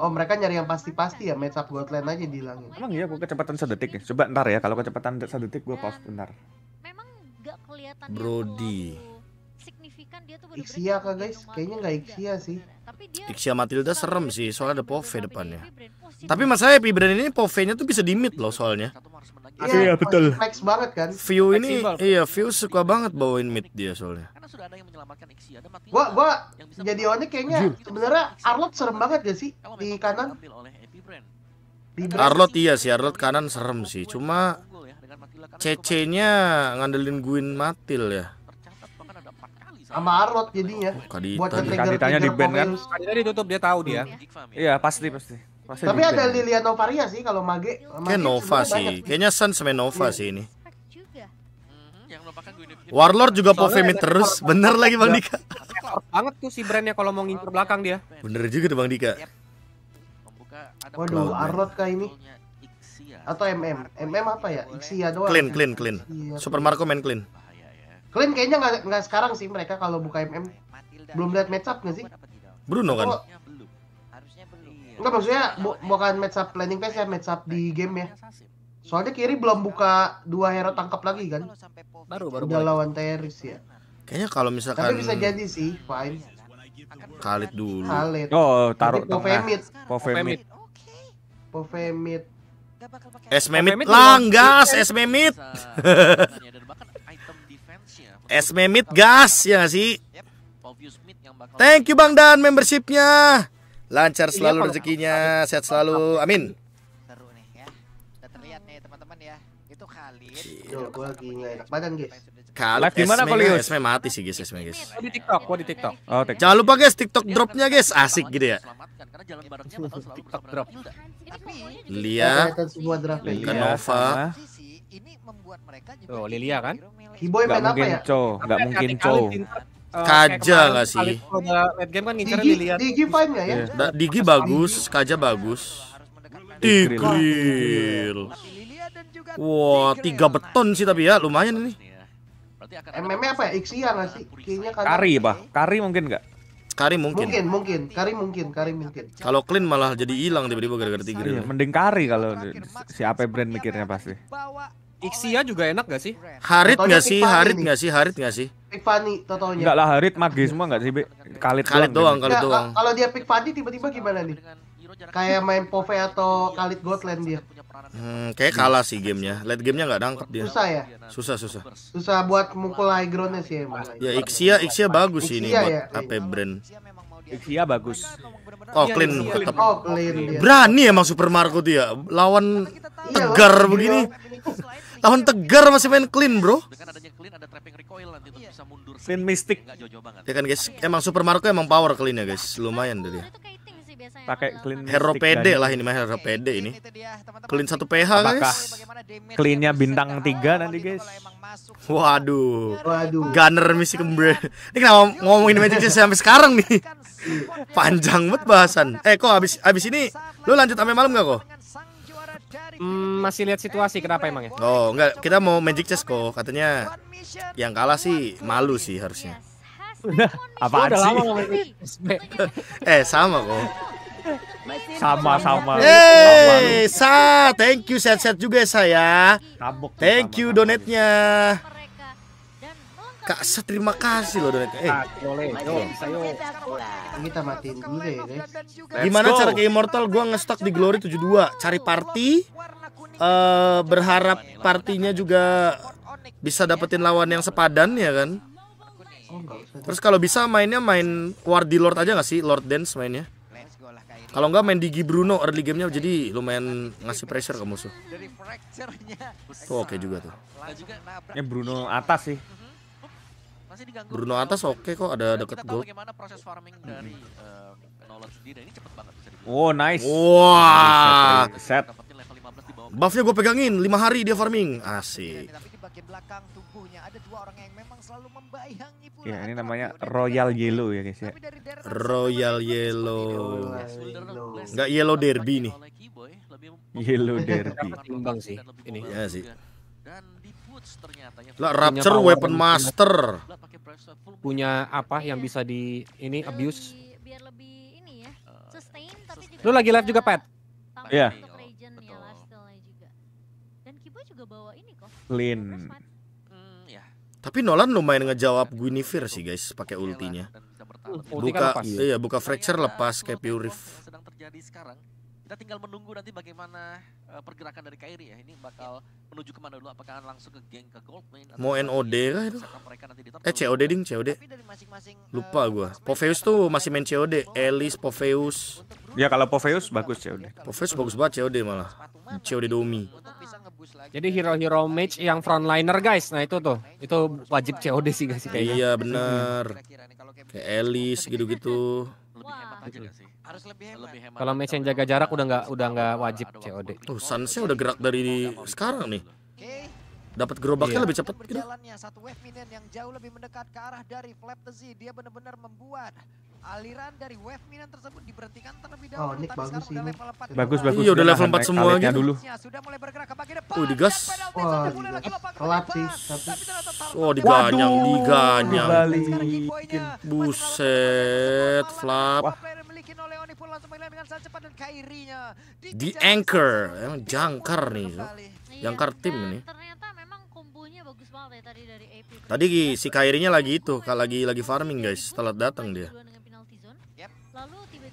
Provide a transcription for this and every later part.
Oh mereka nyari yang pasti-pasti ya match up Gotland aja langit. Emang iya gue kecepatan sedetik ya. Coba ntar ya kalau kecepatan sedetik gue pause bentar. Memang gak kelihatan Brody. Signifikan dia tuh Ixia kah guys? Kayaknya nggak Ixia sih. Ixia Matilda serem sih soalnya ada Pove depannya. Oh, Tapi masalahnya saya Brand ini Pove-nya tuh bisa dimit loh soalnya. Iya, ya, betul. Flex banget kan. View ini iya, View suka banget bawain mid dia soalnya. Karena sudah ada yang menyelamatkan Ixi, ada mati. Gua gua jadi onnya kayaknya sebenarnya Arlot serem banget gak sih di kanan? Arlot iya sih, Arlot kanan serem sih. Cuma ya CC-nya ngandelin Guin Matil ya. Sama Arlot jadinya. Oh, Buat ditanya di band kan. Kadita ditutup dia tahu dia. Ya. Iya, pasti pasti. Masa Tapi ada Lilian Novaria sih kalau Mage. Kayak Nova sih. Kayaknya Sun sama Nova iya. sih ini. Hmm, Warlord juga Pofemit terus. Bener lagi Bang iya. Dika. banget tuh si brandnya kalau mau ngincer belakang dia. Bener juga tuh Bang Dika. Waduh, Arlot kah ini? Iya, Atau MM? MM apa ya? Ixia doang. Clean, ya. clean, clean. Super Marco main clean. Ya. Clean kayaknya nggak sekarang sih mereka kalau buka MM. Belum lihat matchup nggak sih? Bruno kan? Enggak maksudnya bu bukan match up landing page ya, match up di game ya. Soalnya Kiri belum buka dua hero tangkap lagi kan. Baru baru udah lawan Teris ya. Kayaknya kalau misalkan Tapi bisa jadi sih, fine. Khalid dulu. Khalid. Oh, taruh Pofemit. Pofemit. Povemit. Esmemit langgas, Esmemit. Esmemit gas ya sih? Thank you Bang Dan membershipnya lancar selalu iya, rezekinya, amin. sehat selalu. Amin. Seru nih ya. Udah terlihat nih teman-teman ya. Itu Khalid. Yo, gua lagi enak badan, guys. Khalid gimana guys? SM mati sih, guys, SM, guys. Oh, di TikTok, gua di TikTok. Oh, TikTok. Jangan lupa guys, TikTok dropnya guys, asik gitu ya. Karena jalan barengnya bakal selalu drop. Lia, Kenova, Ini membuat mereka juga Lilia kan? Hiboy main apa ya? Enggak mungkin Enggak mungkin Cow. Eh, Kaja nggak sih? Alif, game kan ngincer dilihat. Digi fine ya? Yeah. Digi bagus, Kaja bagus. Tigril. Wah, wow, tiga beton sih tapi ya lumayan ini. mm apa ya? Ixia nggak sih? Kayaknya kari. Kari, Pak. Kari mungkin nggak? Kari mungkin. Mungkin, mungkin. Kari mungkin, Kari mungkin. Kalau clean malah jadi hilang tiba-tiba gara-gara Tigril. Iya, mending Kari kalau si AP brand mikirnya pasti. Ixia juga enak gak sih? Harit gak sih? Harit gak sih? Harit gak sih? pick Fanny totonya. Enggak lah Harit magi semua enggak sih, Kalit, kalit doang, gitu. kalit doang. Kalau dia pick Fanny tiba-tiba gimana nih? Kayak main Pove atau Kalit Gotland dia. Hmm, kayak kalah sih gamenya. Late gamenya nggak nangkep dia. Susah ya? Susah, susah. Susah buat mukul high groundnya sih emang. Ya Ixia, Ixia bagus sih ini buat ya? brand. Ixia bagus. Oh, clean iya, tetap. Oh, clean. Berani emang Super Marco dia lawan iya, tegar begini. Tahun iya, tegar iya. masih main clean, Bro. Dengan adanya clean ada trapping recoil nanti iya. bisa mundur. Clean banget. Ya kan, guys. Emang Super marco emang power clean ya, guys. Lumayan dari dia. Pakai clean hero pede lah ini mah hero pede ini. Clean satu PH, guys. Cleannya bintang tiga nanti, guys. Waduh. Waduh. Gunner misi kembre. Ini kenapa ngomongin Magic sampai sekarang nih? Panjang banget bahasan. Eh, kok habis habis ini lu lanjut sampai malam gak kok? Hmm, masih lihat situasi kenapa emangnya? Oh, enggak, kita mau Magic Chess kok. Katanya yang kalah sih malu sih harusnya. apa sih? eh, sama kok. Sama sama. Eh, hey, Sa, thank you set set juga saya. Thank you donetnya. Kak Sa terima kasih loh donat. Eh, boleh. ayo. Kita matiin dulu deh, guys. Gimana cara ke Immortal? Gua ngestak di Glory 72, cari party uh, berharap partinya juga bisa dapetin lawan yang sepadan ya kan. Terus kalau bisa mainnya main Wardi Lord aja gak sih? Lord Dance mainnya. Kalau nggak main Digi Bruno early gamenya jadi lumayan ngasih pressure ke musuh. Tuh oke juga tuh. Ya Bruno atas sih. Bruno atas oke okay kok ada deket gol. Bagaimana Oh nice. Wah. Wow. Set. Buffnya gue pegangin 5 hari dia farming. Asik. Ya ini namanya Royal Yellow ya guys ya. Royal Yellow. Enggak Yellow Derby nih. Yellow Derby. Imbang sih ini. Ya sih. Lah Rapture punya weapon iya. master. Punya apa yang bisa di ini biar abuse? Lebih, biar lebih ini ya. Eh, sustain tapi juga Lu lagi live juga, Pat? Iya. Yeah. Iya, ya, Lin. Kan, hmm, iya. Tapi Nolan lumayan ngejawab Guinevere sih guys pakai ultinya. Kan buka iya buka fracture lepas kayak Pure Sedang terjadi sekarang kita tinggal menunggu nanti bagaimana uh, pergerakan dari Kairi ya. Ini bakal ya. menuju kemana dulu? Apakah langsung ke geng ke Goldmine? Mau NOD kah itu? Eh COD ding COD. Eh, Lupa gua. Poveus tuh masih main COD. Elis, Poveus. Ya kalau Poveus bagus COD. Iya, Poveus bagus banget COD malah. COD gitu. Domi. Jadi hero-hero mage yang frontliner guys, nah itu tuh, itu wajib COD sih guys kayaknya. Iya hmm. benar. Kayak Elis gitu-gitu. Lebih hemat aja gak sih? harus lebih hemat. Lebih hemat. Kalau mesin jaga jarak udah nggak udah nggak wajib COD. Tuh, Sunsnya udah gerak dari sekarang nih. Dapat gerobaknya iya. lebih cepat gitu. Jalannya satu wave minion yang jauh lebih mendekat ke arah dari flap tezi. Dia benar-benar membuat aliran dari wave minion tersebut diberhentikan terlebih oh, dahulu. Oh, Nick bagus sih. Bagus, bagus. Iya, udah level empat semua gitu. Dulu. Sudah mulai bergerak ke depan. Oh, digas. Wah, lapis. sih, tapi Oh, diganyang, diganyang. Buset, flap pun Di, anchor, emang jangkar nih. Iya, jangkar tim ini. Ya tadi si iya, Kairinya lagi itu, kalau lagi lagi farming guys, telat datang dia. Yep. Lalu tiba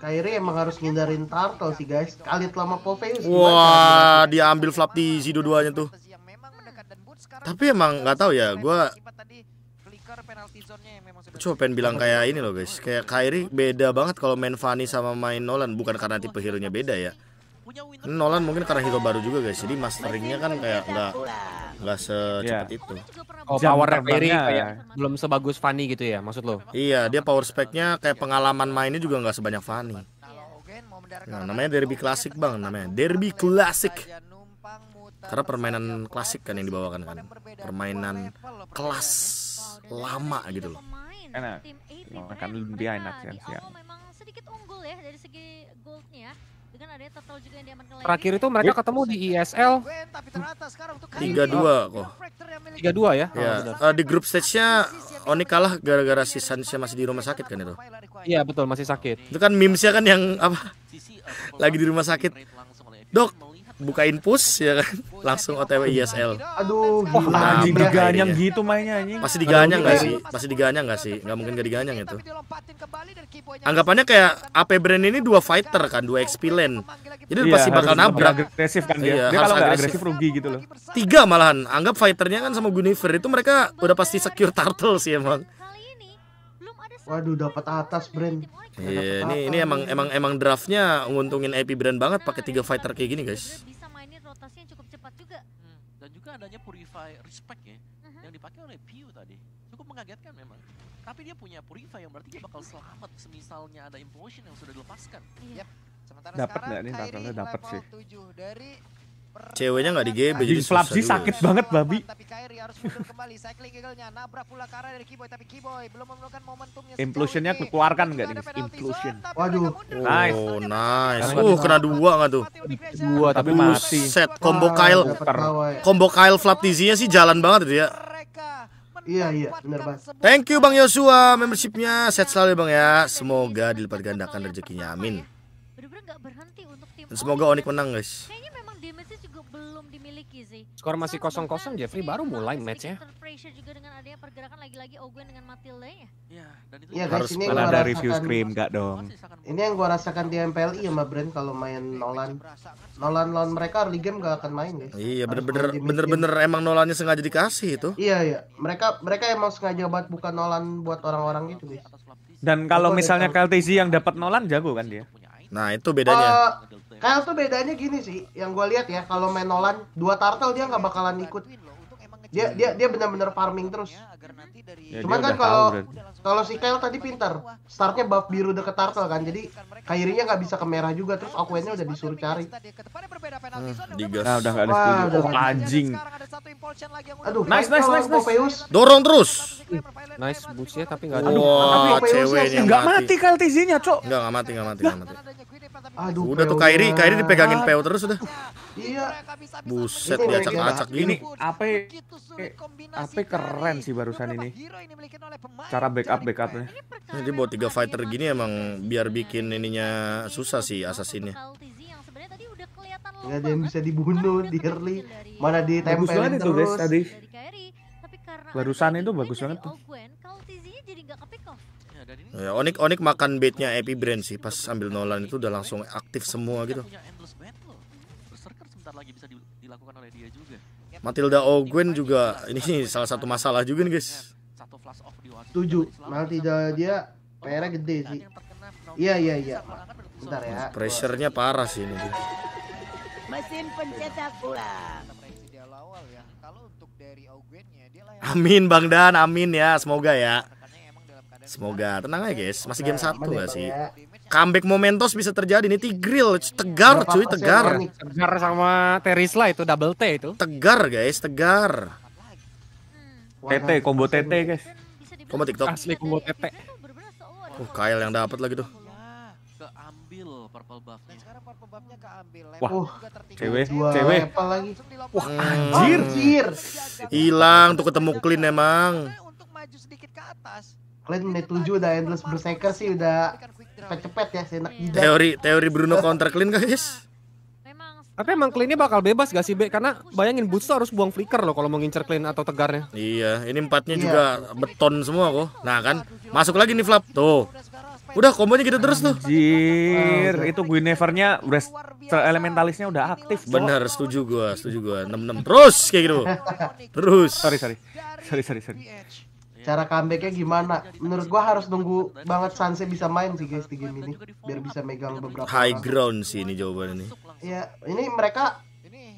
Kairi emang harus kan ngindarin Turtle sih guys. Kali lama Poveus. Wah, dia ambil flap di duanya tuh. Tapi emang nggak tahu ya, gue karena penalti zone-nya yang memang sudah Cuma pengen bilang kayak ini loh guys, kayak Kyrie beda banget kalau main Fanny sama main Nolan, bukan karena tipe hero-nya beda ya. Nolan mungkin karena hero baru juga guys, jadi masteringnya kan kayak iya. nggak nggak secepat yeah. itu. Oh, Jam power Kyrie kayak belum sebagus Fanny gitu ya, maksud lo? Iya, dia power speknya kayak pengalaman mainnya juga nggak sebanyak Fanny. Iya. Nah, namanya derby klasik bang, namanya derby klasik. Karena permainan klasik kan yang dibawakan kan, permainan kelas. Ya lama gitu loh enak makan lebih enak kan. memang sedikit unggul ya dari segi goldnya dengan adanya total juga yang diamankan lagi. Terakhir itu mereka ketemu di ISL e tiga dua kok. Tiga dua ya. ya. Oh, uh, di grup stage-nya Oni kalah gara-gara si Sanchez masih di rumah sakit kan itu. Iya betul masih sakit. Itu kan memesnya kan yang apa? Eh, lagi di rumah sakit. Dok, bukain push ya kan langsung OTW ISL. Aduh, gila. nah, anjing diganyang ya. gitu mainnya anjing. Pasti diganyang enggak sih? Pasti diganyang enggak sih? Enggak mungkin gak diganyang itu. Anggapannya kayak AP Brand ini dua fighter kan, dua XP lane. Jadi iya, pasti bakal nabrak. Agresif kan dia. Iya, dia kalau agresif. agresif rugi gitu loh. Tiga malahan. Anggap fighternya kan sama Gunifer itu mereka udah pasti secure turtle sih emang. Waduh, dapat atas brand. Iya, yeah, ini ini emang emang emang draftnya nguntungin AP brand banget pakai tiga fighter kayak gini, guys. Bisa mainin rotasinya cukup cepat juga. Hmm, dan juga adanya purify respect ya, uh -huh. yang dipakai oleh Piu tadi. Cukup mengagetkan memang. Tapi dia punya purify yang berarti dia bakal selamat semisalnya ada implosion yang sudah dilepaskan. Iya. Yep. Sementara dapet sekarang nih, dapet level sih. 7 dari Ceweknya nggak di game, jadi sih sakit banget babi. Tapi harus mundur kembali. Cycling Eagle-nya nabrak pula Kara dari Kiboy tapi Kiboy belum memerlukan momentumnya. Implosionnya keluarkan nggak nih? Implosion. Waduh. Nice. Oh, nice. Uh, kena dua nggak tuh? Dua tapi mati. Set ya. combo Kyle. Combo Kyle Flaptizinya sih jalan banget itu ya. Iya iya benar bang. Thank you bang Yosua membershipnya set selalu ya bang ya. Semoga dilipat gandakan ya, rezekinya amin. Ya. Dan semoga Onik menang guys dimiliki sih. Skor masih kosong-kosong, Jeffrey baru mulai match ya. juga dengan adanya pergerakan lagi-lagi Owen dengan Matilda ya. Iya, dan itu ya, guys, harus ini ada review scream enggak dong. Ini yang gua rasakan di MPLI ya Mbak Brand kalau main Nolan. Nolan lawan mereka early game gak akan main guys. Iya, bener-bener bener-bener emang Nolannya sengaja dikasih itu. Iya, iya. Mereka mereka emang sengaja buat bukan Nolan buat orang-orang gitu guys. Dan kalau misalnya KLTZ yang dapat Nolan jago kan dia. Iya, Nah, itu bedanya. Uh, Kyle tuh bedanya gini sih, yang gue lihat ya, kalau main Nolan, dua turtle dia nggak bakalan ikut dia dia dia benar-benar farming terus ya, ya cuman kan kalau kalau si Kyle tadi pintar startnya buff biru deket turtle kan jadi Kairinya nggak bisa ke merah juga terus Aquaman udah disuruh cari hmm. digas nah, udah nggak ada Wah, oh, anjing aduh nice nice nice, nice. dorong terus nice busnya tapi nggak ada wah ceweknya nggak mati Kyle Tizinya, nya cok nggak nggak mati nggak mati nggak mati Aduh, udah tuh Kairi, Kairi dipegangin PO terus udah. Iya. Buset dia acak-acak gitu. gini. apa ya? apa ya? keren sih barusan ini. Cara backup backupnya. Jadi buat tiga fighter gini emang biar bikin ininya susah sih assassinnya. Gak ada yang bisa dibunuh di early Mana di terus itu guys tadi Barusan itu bagus banget tuh Ya, Onik Onik makan baitnya Epi Brand sih pas ambil Nolan itu udah langsung aktif semua gitu. Matilda Ogwen juga ini sih salah satu masalah juga nih guys. Tujuh. Matilda dia pera oh, gede sih. Iya iya iya. Kan? Bentar ya. pressure parah sih ini. Mesin pencetak ulang. Ya. Amin Bang Dan, amin ya, semoga ya. Semoga tenang aja guys, masih game satu gak sih? Ya. Comeback momentos bisa terjadi nih Tigril tegar cuy tegar. Tegar sama Terisla itu double T itu. Tegar guys, tegar. TT combo TT guys. Combo TikTok. Asli combo TT. Uh, Kyle yang dapat lagi tuh. Ya, keambil purple Sekarang purple Wah, cewek, cewek. Wah, hmm. anjir. Hilang tuh ketemu clean emang. Untuk maju sedikit ke atas kalian menit tujuh udah endless berseker sih udah cepet-cepet ya seenak iya. jidat teori teori Bruno counter clean guys tapi emang ini bakal bebas gak sih Be? Karena bayangin Boots harus buang flicker loh kalau mau ngincer clean atau tegarnya Iya, ini empatnya iya. juga beton semua kok Nah kan, masuk lagi nih Flap Tuh, udah kombonya gitu terus tuh Jir itu Guinevernya udah elementalisnya udah aktif Bener, setuju gua, setuju gua 66 terus kayak gitu Terus Sorry, sorry Sorry, sorry, sorry Iya. cara comebacknya gimana menurut gua harus nunggu banget Sanse bisa main sih guys di game ini biar bisa megang beberapa high ground sih ini jawaban ini ya ini mereka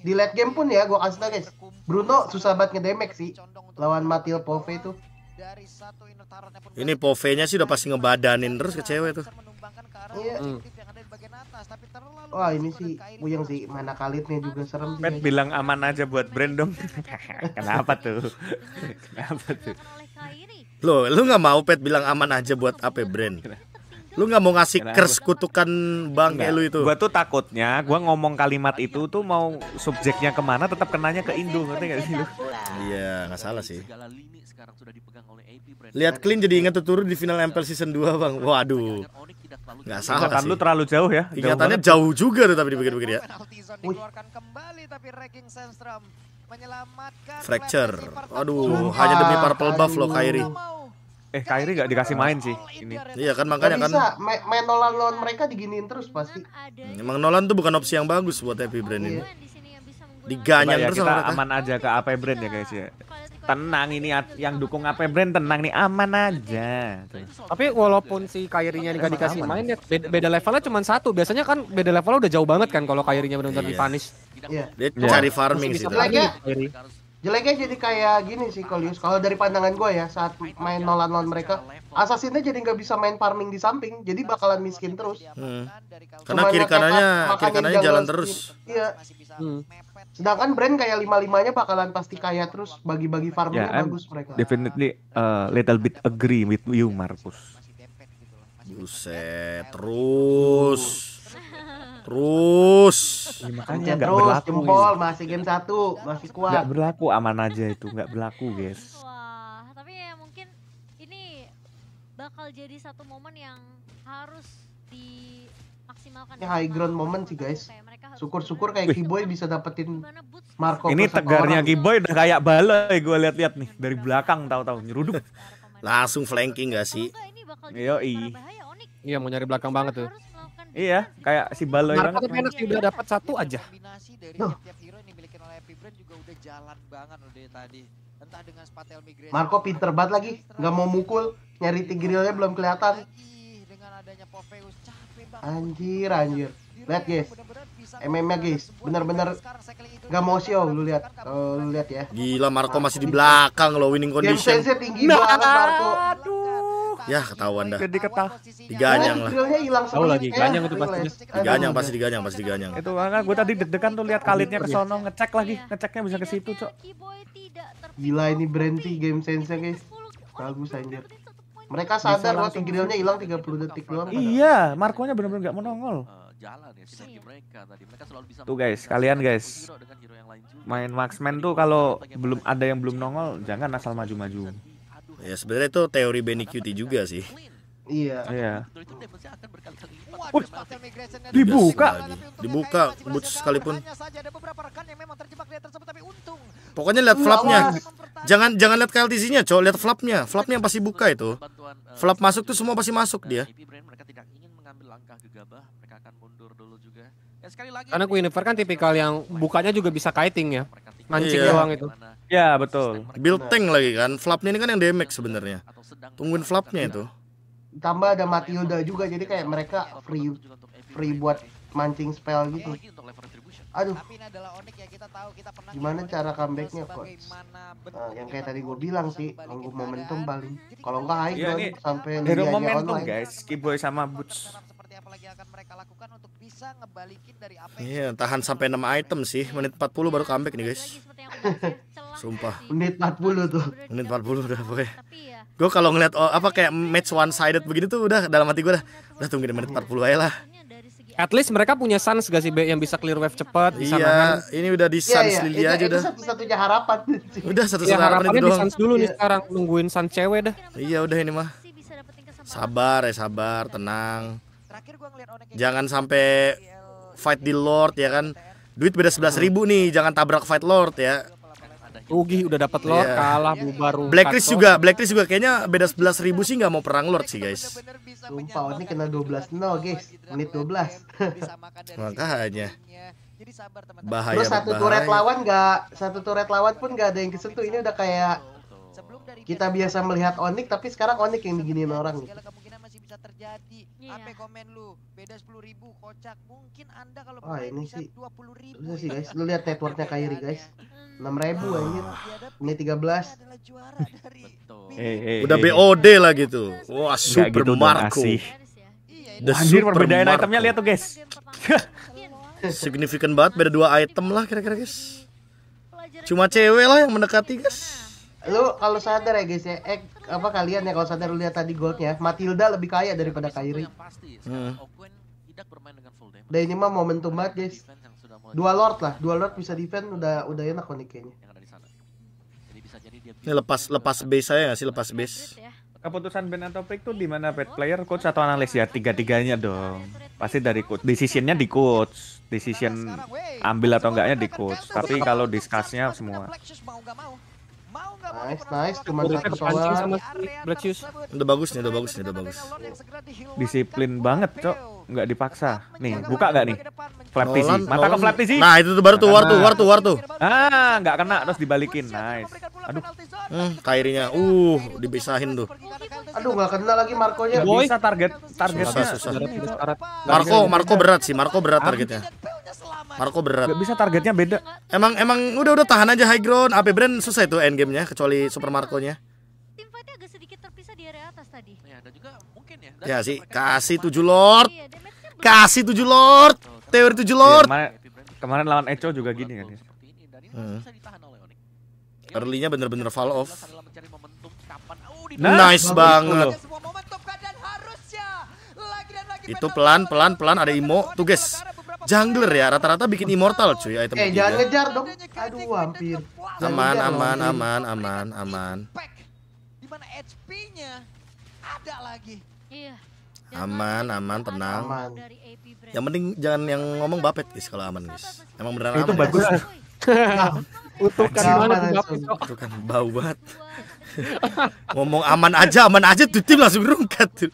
di late game pun ya gua kasih tau guys Bruno susah banget ngedemek sih lawan Matil Pove itu ini Pove-nya sih udah pasti ngebadanin terus ke cewek tuh iya hmm. Wah ini sih Puyeng sih mana kalitnya juga serem Pet bilang aman aja buat brand dong Kenapa tuh Kenapa tuh lo lu nggak mau pet bilang aman aja buat apa brand? Lu nggak mau ngasih kers kutukan bang elu itu? Gua tuh takutnya, gua ngomong kalimat itu tuh mau subjeknya kemana tetap kenanya ke Indo, ngerti gak sih lu? Iya, nggak salah sih. Lihat Clean jadi ingat turun di final MPL season 2 bang. Waduh. Nggak salah Ingatan sih. lu terlalu jauh ya. Ingatannya jauh, jauh juga tuh tapi dipikir-pikir ya. Wih. Fracture. Aduh, hanya demi purple buff loh Kairi. Eh Kairi gak dikasih main sih ini. Iya kan makanya kan. Bisa main, Nolan lawan mereka diginiin terus pasti. Emang Nolan tuh bukan opsi yang bagus buat Happy Brand ini. Diganyang ya, terus kita aman aja ke AP Brand ya guys ya. Tenang ini yang dukung AP Brand tenang nih aman aja. Tapi walaupun si Kairinya nggak dikasih main ya beda, levelnya cuma satu. Biasanya kan beda levelnya udah jauh banget kan kalau Kairinya benar-benar di iya. dipanis yeah. Iya. dia yeah. cari farming sih jeleknya jeleknya jadi kayak gini sih Kolius kalau dari pandangan gue ya saat main nolan Nolan mereka assassinnya jadi nggak bisa main farming di samping jadi bakalan miskin terus hmm. karena kiri kanannya kiri kanannya jalan terus iya hmm. sedangkan brand kayak lima limanya bakalan pasti kaya terus bagi-bagi farmnya yeah, bagus mereka definitely uh, little bit agree with you Markus gitu Buset, terus. Terus. Ya, makanya nggak berlaku. Jempol ya. masih game satu masih kuat. Gak berlaku aman aja itu nggak berlaku guys. Wah tapi ya mungkin ini bakal jadi satu momen yang harus dimaksimalkan. Ini high ground moment sih guys. Syukur-syukur kayak Kiboy bisa dapetin Marco. Ini tegarnya Kiboy udah kayak balai gue lihat-lihat nih dari belakang tahu-tahu nyeruduk. Langsung flanking gak sih? Oh, Yo iya. Iya mau nyari belakang banget tuh. Iya, kayak si baloi banget. Tapi enak udah dapat satu aja. Kombinasi dari no. tiap hero yang dimiliki oleh juga udah jalan banget loh dari tadi. Entah dengan migration. Marco pinter banget lagi, nggak mau mukul, nyari tigrilnya belum kelihatan. Dengan adanya Poveus capek Anjir, anjir. Lihat guys, mm guys, benar-benar nggak mau kan sih oh, lu lihat, lu lihat ya. Gila Marco masih di belakang loh winning condition. Game tinggi banget Marco. Nah, aduh. Ya ketahuan dah. jadi ketah. Diganyang lah. Tahu lagi ganyang itu pasti. Diganyang pasti diganyang pasti diganyang. Itu kan ah, gue tadi deg-degan tuh lihat kalitnya ke sono ngecek lagi, ngeceknya bisa ke situ, Cok. Gila ini berhenti game sense guys. Bagus anjir. Mereka sadar waktu grillnya hilang 30 detik doang. Iya, Markonya benar-benar gak menongol eh, jalan ya sinergi mereka tadi. Mereka selalu bisa Tuh guys, kalian guys. Main Maxman tuh kalau belum ada yang belum nongol, jangan asal maju-maju. Ya sebenarnya itu teori Benny QT juga sih. Iya. Iya. dibuka. Iya dibuka boots sekalipun. Pokoknya lihat flapnya. Jangan jangan lihat KLTC-nya, cowok lihat flapnya. Flapnya yang pasti buka itu. Eh, Flap masuk tuh semua pasti masuk dia. Karena Queen kan tipikal yang bukanya juga bisa kiting ya. Mancing iya. doang itu. Ya betul. Build tank lagi kan. Flapnya ini kan yang damage sebenarnya. Tungguin flapnya itu. Tambah ada Matilda juga jadi kayak mereka free free buat mancing spell gitu. Aduh. Ya, Gimana cara comebacknya coach? Nah, yang kayak tadi gue bilang sih, nunggu momentum paling. Kalau nggak high iya, ground ya, sampai Liga momentum guys, Kiboy sama Boots Iya, tahan sampai 6 item sih. Menit 40 baru comeback nih, iya, guys. Sumpah. Menit 40 tuh. Menit 40 udah pokoknya. Ya. Gue kalau ngeliat oh, apa kayak match one sided begini tuh udah dalam hati gue udah udah tungguin menit 40 aja lah. At least mereka punya sans gak sih B yang bisa clear wave cepat Iya, nahan. ini udah di iya, Suns iya, Lili aja itu udah. satu-satunya harapan. Udah satu-satunya ya, harapan itu doang. sans dulu iya. nih sekarang nungguin sans cewek dah. Iya udah ini mah. Sabar ya sabar, tenang. Jangan sampai fight di Lord ya kan. Duit beda sebelas ribu nih, jangan tabrak fight Lord ya. Rugi udah dapat lo, yeah. kalah bubar. Blacklist juga, Blacklist juga kayaknya beda 11 ribu sih nggak mau perang Lord sih guys. Sumpah, ini kena 12 nol guys, menit 12. Makanya. Jadi Bahaya, Terus satu turret lawan nggak, satu turret lawan pun nggak ada yang kesentuh. Ini udah kayak kita biasa melihat Onik tapi sekarang Onik yang diginiin orang gitu bisa terjadi. Iya. Apa komen lu? Beda sepuluh ribu, kocak. Mungkin anda kalau oh, ini sih. dua puluh ribu. Lu sih guys, lu lihat networknya Kairi guys. Ya. Hmm. Enam ribu oh. anjir. Ini tiga belas. hey, hey, eh, eh, Udah hey. BOD lah gitu. Wah super gitu Marco. Iya, iya, The anjir perbedaan itemnya lihat tuh guys. Signifikan banget beda dua item lah kira-kira guys. Cuma cewek lah yang mendekati guys lu kalau sadar ya guys ya eh apa kalian ya kalau sadar lihat tadi goldnya Matilda lebih kaya daripada Kairi hmm. dan ini mah momentum banget guys dua lord lah dua lord bisa defend udah udah enak nih kayaknya ini lepas lepas base saya nggak sih lepas base ya. keputusan Ben atau pick tuh di mana bad player coach ya. atau analis ya tiga tiganya dong ya, pasti dari coach decisionnya di coach decision ambil atau enggaknya di coach tapi kalau discussnya semua Nice, nice. Cuma satu sama Udah bagus nih, udah bagus nih, udah bagus. Disiplin banget, Cok nggak dipaksa. Nih, buka nggak nih? Flap TC. Mata ke flap TC. Nah, itu tuh baru tuh war tuh, nah. war tuh, war tuh. Ah, nggak kena terus dibalikin. Nice. Aduh. Hmm, kairinya. Uh, dibisahin tuh. Aduh, nggak kena lagi Marco-nya. Bisa target targetnya. Susah, susah. Marco, Marco berat sih. Marco berat targetnya. Marco berat. Gak bisa targetnya beda. Emang emang udah udah tahan aja high ground. AP Brand susah itu end gamenya kecuali Super Marco-nya. Tim agak sedikit terpisah di area atas tadi. Ya, ada juga mungkin ya. Dan ya sih, kasih tujuh lord. Iya, Kasih tujuh Lord. Teori tujuh iya, Lord. Ya, kemarin, kemarin lawan Echo juga gini kan ya. Hmm. Early-nya bener-bener fall off. Oh, nah, nice, nice banget. Kan, Itu pelan-pelan pelan ada Imo tuh guys. Jungler ya rata-rata bikin immortal cuy item Eh, jangan ngejar dong. Aduh, hampir. Aman, aman, aman, aman, aman. Dimana HP-nya? Ada lagi. Iya. Aman, aman, tenang. Aman. Yang penting jangan yang ngomong bapet guys kalau aman guys. Emang beneran Itu aman. Itu bagus. Ya? Utukan banget Utukan bau banget. ngomong aman aja, aman aja tuh tim langsung rungkat tuh.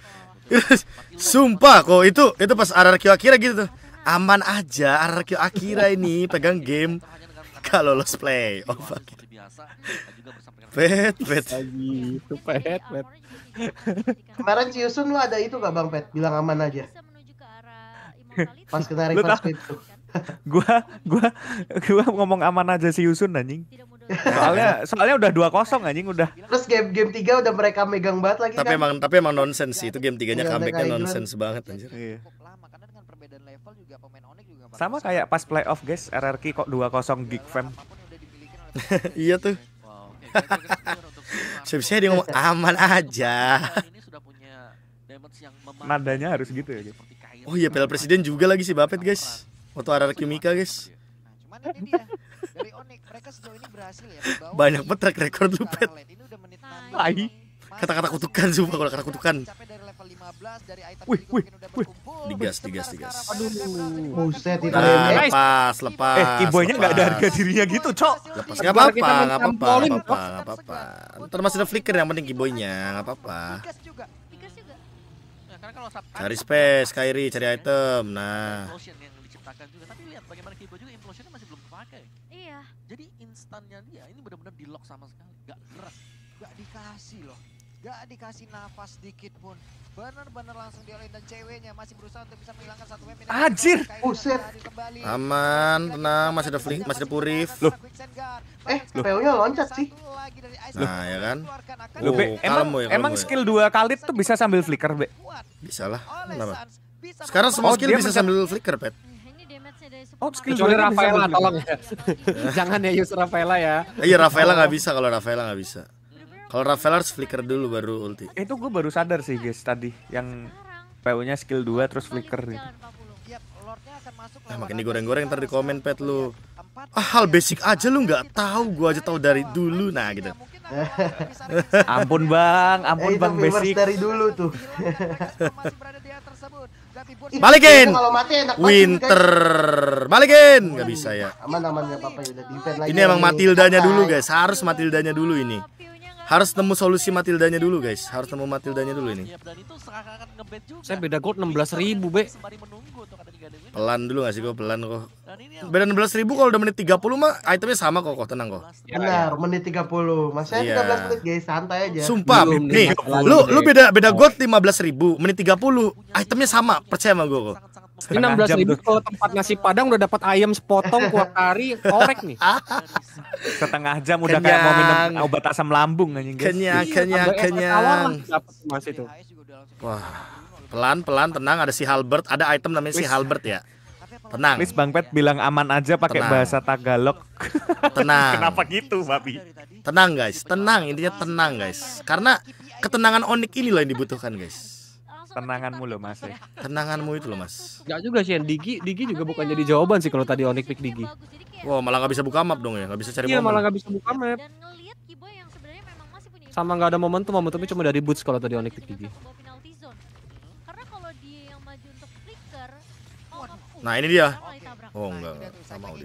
Sumpah kok itu itu pas RRQ Akira gitu tuh. Aman aja RRQ Akira ini pegang game kalau lolos play. Oh, pet, pet. Lagi itu pet, pet. Kemarin si Yusun lu ada itu gak Bang Pet? Bilang aman aja. Pas kena reverse itu. gua gua gua ngomong aman aja si Yusun anjing. Soalnya soalnya udah dua kosong anjing udah. Terus game game tiga udah mereka megang banget lagi Tapi kan? emang tapi emang nonsens sih itu game tiganya iya, comebacknya nonsens banget anjir. Iya. Sama kayak pas playoff guys RRQ kok dua kosong Geek fam. iya tuh bisa dia ngomong aman aja. Nadanya harus gitu ya. Oh iya, pel Presiden juga lagi sih Bapet guys. Waktu nah, RRQ kimika guys. Nah, ini dia. Dari ya, Banyak banget track record lu, Pet. Nah, iya. Kata-kata kutukan, sumpah kalau kata kutukan. Wih, wih, wih. Oh, digas digas digas aduh buset itu nah, lepas lepas eh, eh keyboardnya nggak ada harga dirinya gitu cok lepas enggak apa apa enggak apa apa enggak apa apa, entar masih ada flicker yang penting kiboynya nggak apa apa ya, cari space Kairi cari iya. item nah iya. jadi instannya dia ini benar-benar di lock sama sekali nggak gerak nggak dikasih loh Gak dikasih nafas dikit pun. Bener-bener langsung diolin dan ceweknya masih berusaha untuk bisa menghilangkan satu weapon. Anjir. Buset. Aman, tenang, masih ada fling, masih ada purif. Loh. Eh, PO-nya loncat sih. Nah, ya kan. Loh, be, emang ya, emang ya. skill dua kali tuh bisa sambil flicker, Be. Bisa lah. Kenapa? Sekarang semua oh, skill bisa sambil flicker, Pet. Oh, skill kecuali Rafaela tolong ya. Iya, Jangan ya use Rafaela ya. Iya, Rafaela nggak bisa kalau Rafaela nggak bisa. Kalau Rafael harus flicker dulu baru ulti. Itu gue baru sadar sih guys tadi yang po nya skill 2 terus flicker gitu. Nah, makin digoreng-goreng ntar di komen pet lu. Ah, hal basic aja lu nggak tahu, gua aja tahu dari dulu. Nah, gitu. ampun bang, ampun eh, bang basic. dari dulu tuh. Balikin. Winter. Balikin. Gak bisa ya. Ini emang Matildanya dulu guys, harus Matildanya dulu ini harus nemu solusi Matildanya dulu guys harus nemu Matildanya dulu ini saya beda gold 16 ribu be pelan dulu gak sih kok pelan kok beda 16 ribu kalau udah menit 30 mah itemnya sama kok kok tenang kok benar menit 30 masih iya. 15 menit guys santai aja sumpah nih lu lu beda beda gold 15 ribu menit 30 itemnya sama percaya sama gue kok ini ini 16 ribu kalau tempat nasi padang udah dapat ayam sepotong kuah kari korek nih. Setengah jam udah kenyang. kayak mau minum obat asam lambung anjing guys. Kenyang, iya, kenyang, kenyang. Dapat mas itu. Wah. Pelan, pelan, tenang. Ada si Halbert, ada item namanya Wish. si Halbert ya. Tenang. Please Bang Pet bilang aman aja pakai bahasa Tagalog. Tenang. Kenapa gitu, Babi? Tenang guys, tenang. Intinya tenang guys. Karena ketenangan Onik inilah yang dibutuhkan guys. Tenanganmu loh mas. Ya. Tenanganmu itu loh mas. Gak juga sih, Digi, Digi juga bukan jadi jawaban sih kalau tadi Onik pick Digi. Wow malah nggak bisa buka map dong ya, nggak bisa cari. Iya malah nggak bisa buka map. Sama nggak ada momentum, momentumnya cuma dari boots kalau tadi Onik pick Digi. Nah ini dia. Oh enggak, enggak mau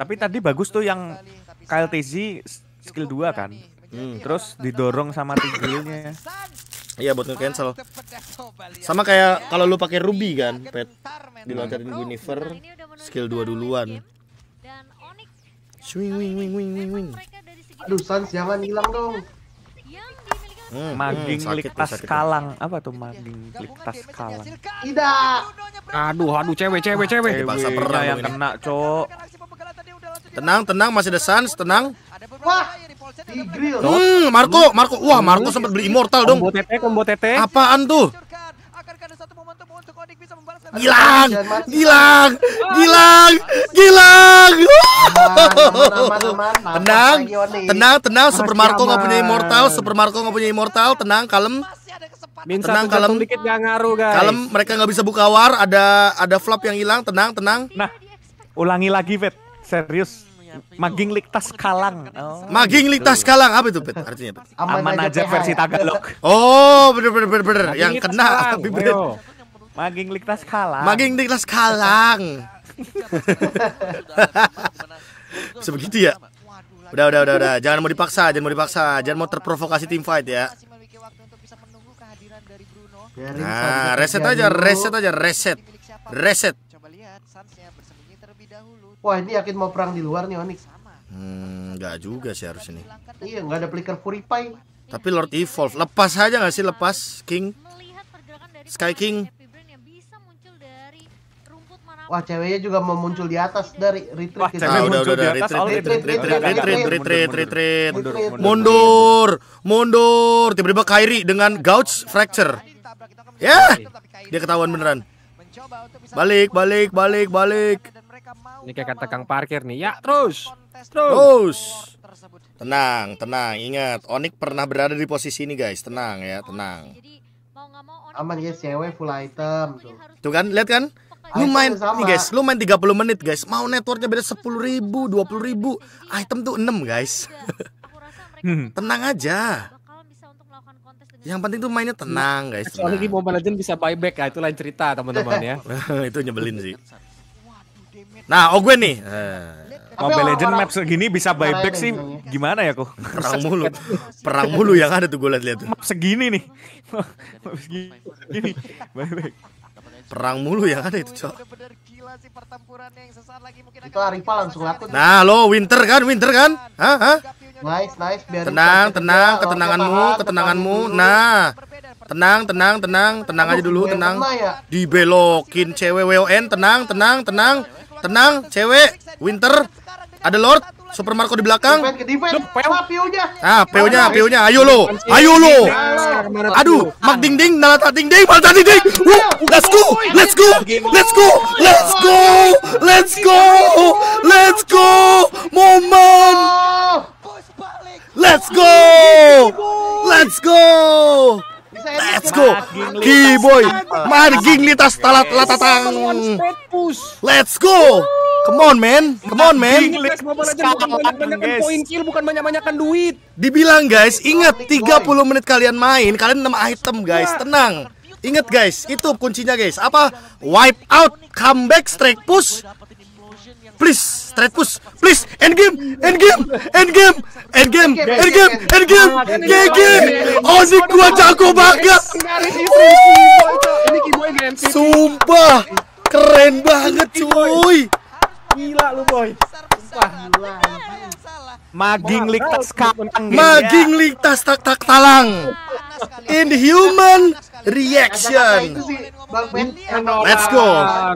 Tapi tadi bagus tuh yang KLTZ skill dua kan. Hmm. Terus didorong sama tigilnya. Iya buat nge-cancel. Sama kayak kalau lu pakai Ruby kan, pet. Dilancarin nah, Guinevere skill 2 duluan. Swing wing wing wing wing wing. Aduh, Sans jangan hilang dong. Hmm, maging hmm, sakit, tas sakit, kalang apa tuh maging klik tas kalang tidak aduh aduh cewek cewek cewek cewek bahasa perang yang kena cok tenang tenang masih ada sans tenang wah Hmm, Marco, Marco. Wah, Marco sempat beli immortal dong. Combo TT, combo TT. Apaan tuh? Gilang, Gilang, Gilang, Gilang. Tenang, tenang, tenang. Super Marco nggak punya immortal, Super Marco nggak punya immortal. Tenang, kalem. tenang kalem dikit gak ngaruh guys. Kalem mereka nggak bisa buka war, ada ada flop yang hilang, tenang tenang. Nah, ulangi lagi Vet. Serius, Maging Liktas Kalang. Oh. Maging gitu. Liktas Kalang apa itu, Pet? Artinya, Pet? Aman, Aman aja, PH. versi Tagalog. Oh, bener bener bener bener. Maging yang kena bibir. Maging Liktas Kalang. Maging Liktas Kalang. Sebegitu ya. Udah, udah, udah, udah. Jangan mau dipaksa, jangan mau dipaksa, jangan mau terprovokasi tim fight ya. Nah, reset aja, reset aja, reset. Reset wah ini yakin mau perang di luar nih Onyx hmm nggak juga sih harus ini iya nggak ada Flicker Purify tapi Lord Evolve lepas aja nggak sih lepas King Sky King Wah ceweknya juga mau muncul di atas dari retreat Wah, kita. Ah, muncul di atas. retreat retreat retreat retreat mundur mundur tiba-tiba Kairi dengan gouge fracture. Ya, dia ketahuan beneran. Balik balik balik balik. Ini kayak kata Kang Parkir nih. Ya, terus. Terus. Tenang, tenang. Ingat, Onik pernah berada di posisi ini, guys. Tenang ya, oh, tenang. Aman ya, cewek full item tuh. Tuh kan, lihat kan? Lu main nih guys, lu main 30 menit guys. Mau networknya beda 10 ribu, 20 ribu. Item tuh 6 guys. Iya, hmm. tenang aja. Yang penting tuh mainnya hmm. tenang guys. Soalnya di Mobile Legends bisa buyback ya, itu lain cerita teman-teman ya. itu nyebelin sih. Iya, Nah, oh gue nih. Eh. Mobile Legend maps segini bisa buyback sih ya. gimana ya kok? Perang mulu. Perang mulu yang ada tuh gue lihat-lihat tuh. Map segini nih. Map segini. Buyback. Perang mulu yang ada itu, Cok. Itu Arifa langsung laku. Nah, lo winter kan, winter kan? Hah, hah? Nice, nice. Biar tenang, tenang, ketenanganmu, ketenanganmu. Nah, tenang tenang tenang tenang aja dulu tenang ya? dibelokin cewek WON tenang tenang tenang Tenang, cewek, Winter, ada Lord, Super Marco di belakang. Ah, PO-nya, PO-nya. Ayo lo. Ayo lo. Aduh, mak ding ding, Tak ding ding, malta ding ding. Let's go. Let's go. Let's go. Let's go. Let's go. Let's go. Momen. Let's go. Let's go. Let's go. Let's go. Kiboy. Marging litas talat latatang. Let's go. Come on, man. Come on, man. banyak kill, bukan banyak-banyakan duit. Dibilang, guys, ingat 30 menit kalian main, kalian 6 item, guys. Iya. Tenang. Ingat guys, itu kuncinya guys. Apa? Wipe out, comeback, strike push, please straight push please end game end game end game end game end game end game GG Onik gua jago banget sumpah keren banget cuy gila lu boy Maging liktas kalang Maging liktas tak tak talang Inhuman reaction Let's go